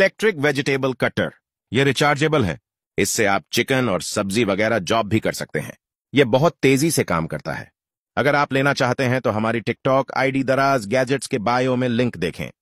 electric vegetable cutter यह rechargeable है इससे आप चिकन और सब्जी वगैरह जॉब भी कर सकते हैं यह बहुत तेजी से काम करता है अगर आप लेना चाहते हैं तो हमारी टिकटॉक आईडी दराज गैजेट्स के बायो में लिंक देखें